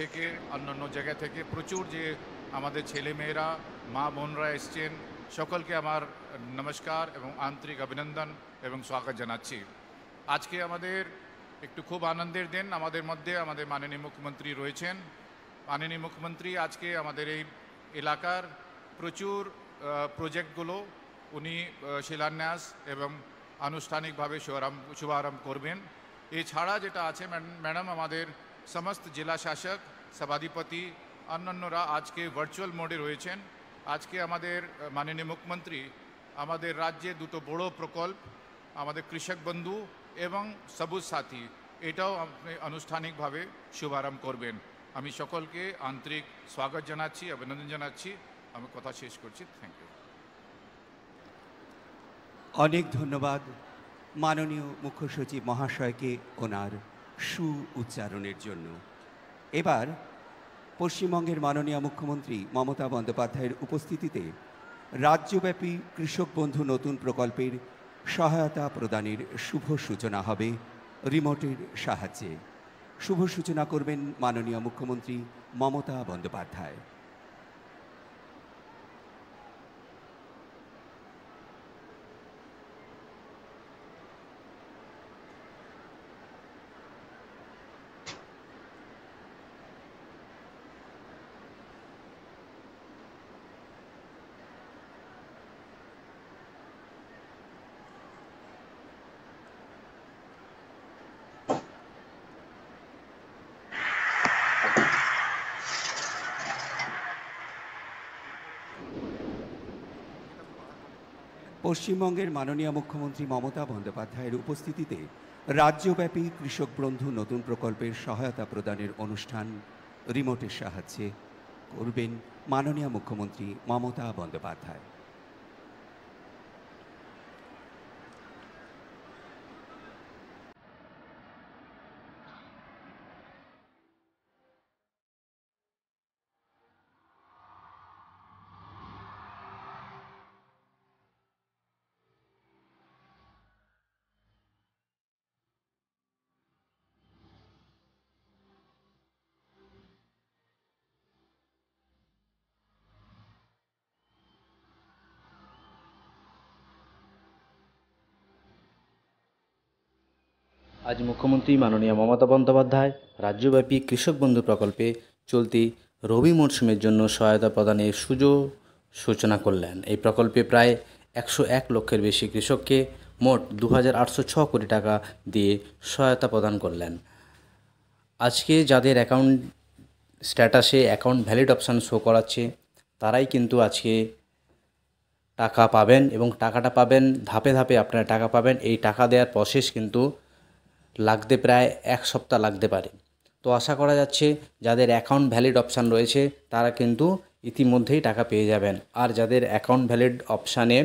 থেকে অন্যান্য জায়গা থেকে প্রচুর যে আমাদের ছেলেমেয়েরা মা বোনরা এসছেন সকলকে আমার নমস্কার এবং আন্তরিক অভিনন্দন এবং স্বাগত জানাচ্ছি আজকে আমাদের একটু খুব আনন্দের দিন আমাদের মধ্যে আমাদের মাননীয় মুখ্যমন্ত্রী রয়েছেন মাননীয় মুখ্যমন্ত্রী আজকে আমাদের এই এলাকার প্রচুর প্রজেক্টগুলো উনি শিলান্যাস এবং আনুষ্ঠানিকভাবে শুভারম্ভ শুভারম্ভ করবেন এছাড়া যেটা আছে ম্যাডাম আমাদের সমস্ত জেলা শাসক সভাধিপতি অন্যান্যরা আজকে ভার্চুয়াল মোডে রয়েছেন আজকে আমাদের মাননীয় মুখ্যমন্ত্রী আমাদের রাজ্যে দুটো বড় প্রকল্প আমাদের কৃষক বন্ধু এবং সবুজ সাথী এটাও আপনি আনুষ্ঠানিকভাবে শুভারম্ভ করবেন আমি সকলকে আন্তরিক স্বাগত জানাচ্ছি অভিনন্দন জানাচ্ছি আমি কথা শেষ করছি থ্যাংক ইউ অনেক ধন্যবাদ মাননীয় মুখ্যসচিব মহাশয়কে ওনার সু উচ্চারণের জন্য এবার পশ্চিমবঙ্গের মাননীয় মুখ্যমন্ত্রী মমতা বন্দ্যোপাধ্যায়ের উপস্থিতিতে রাজ্যব্যাপী কৃষক বন্ধু নতুন প্রকল্পের সহায়তা প্রদানের শুভ সূচনা হবে রিমোটের সাহায্যে শুভ সূচনা করবেন মাননীয় মুখ্যমন্ত্রী মমতা বন্দ্যোপাধ্যায় পশ্চিমবঙ্গের মাননীয় মুখ্যমন্ত্রী মমতা বন্দ্যোপাধ্যায়ের উপস্থিতিতে রাজ্যব্যাপী কৃষক বন্ধু নতুন প্রকল্পের সহায়তা প্রদানের অনুষ্ঠান রিমোটের সাহায্যে করবেন মাননীয় মুখ্যমন্ত্রী মমতা বন্দ্যোপাধ্যায় আজ মুখ্যমন্ত্রী মাননীয় মমতা বন্দ্যোপাধ্যায় রাজ্যব্যাপী কৃষক বন্ধু প্রকল্পে চলতি রবি মরশুমের জন্য সহায়তা প্রদানের সুযোগ সূচনা করলেন এই প্রকল্পে প্রায় একশো এক লক্ষের বেশি কৃষককে মোট দু কোটি টাকা দিয়ে সহায়তা প্রদান করলেন আজকে যাদের অ্যাকাউন্ট স্ট্যাটাসে অ্যাকাউন্ট ভ্যালিড অপশান শো করাচ্ছে তারাই কিন্তু আজকে টাকা পাবেন এবং টাকাটা পাবেন ধাপে ধাপে আপনারা টাকা পাবেন এই টাকা দেওয়ার প্রসেস কিন্তু লাগতে প্রায় এক সপ্তাহ লাগতে পারে তো আশা করা যাচ্ছে যাদের অ্যাকাউন্ট ভ্যালিড অপশান রয়েছে তারা কিন্তু ইতিমধ্যেই টাকা পেয়ে যাবেন আর যাদের অ্যাকাউন্ট ভ্যালিড অপশানে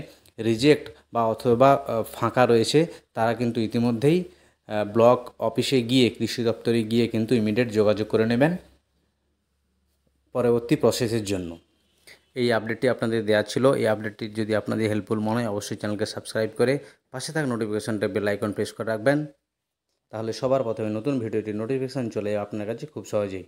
রিজেক্ট বা অথবা ফাঁকা রয়েছে তারা কিন্তু ইতিমধ্যেই ব্লক অফিসে গিয়ে কৃষি দপ্তরে গিয়ে কিন্তু ইমিডিয়েট যোগাযোগ করে নেবেন পরবর্তী প্রসেসের জন্য এই আপডেটটি আপনাদের দেওয়া ছিল এই আপডেটটি যদি আপনাদের হেল্পফুল মনে হয় অবশ্যই চ্যানেলকে সাবস্ক্রাইব করে পাশে থাকা নোটিফিকেশনটা বেল আইকন প্রেস করে রাখবেন তাহলে সবার প্রথমে নতুন ভিডিওটির নোটিফিকেশান চলে আপনার কাছে খুব সহজেই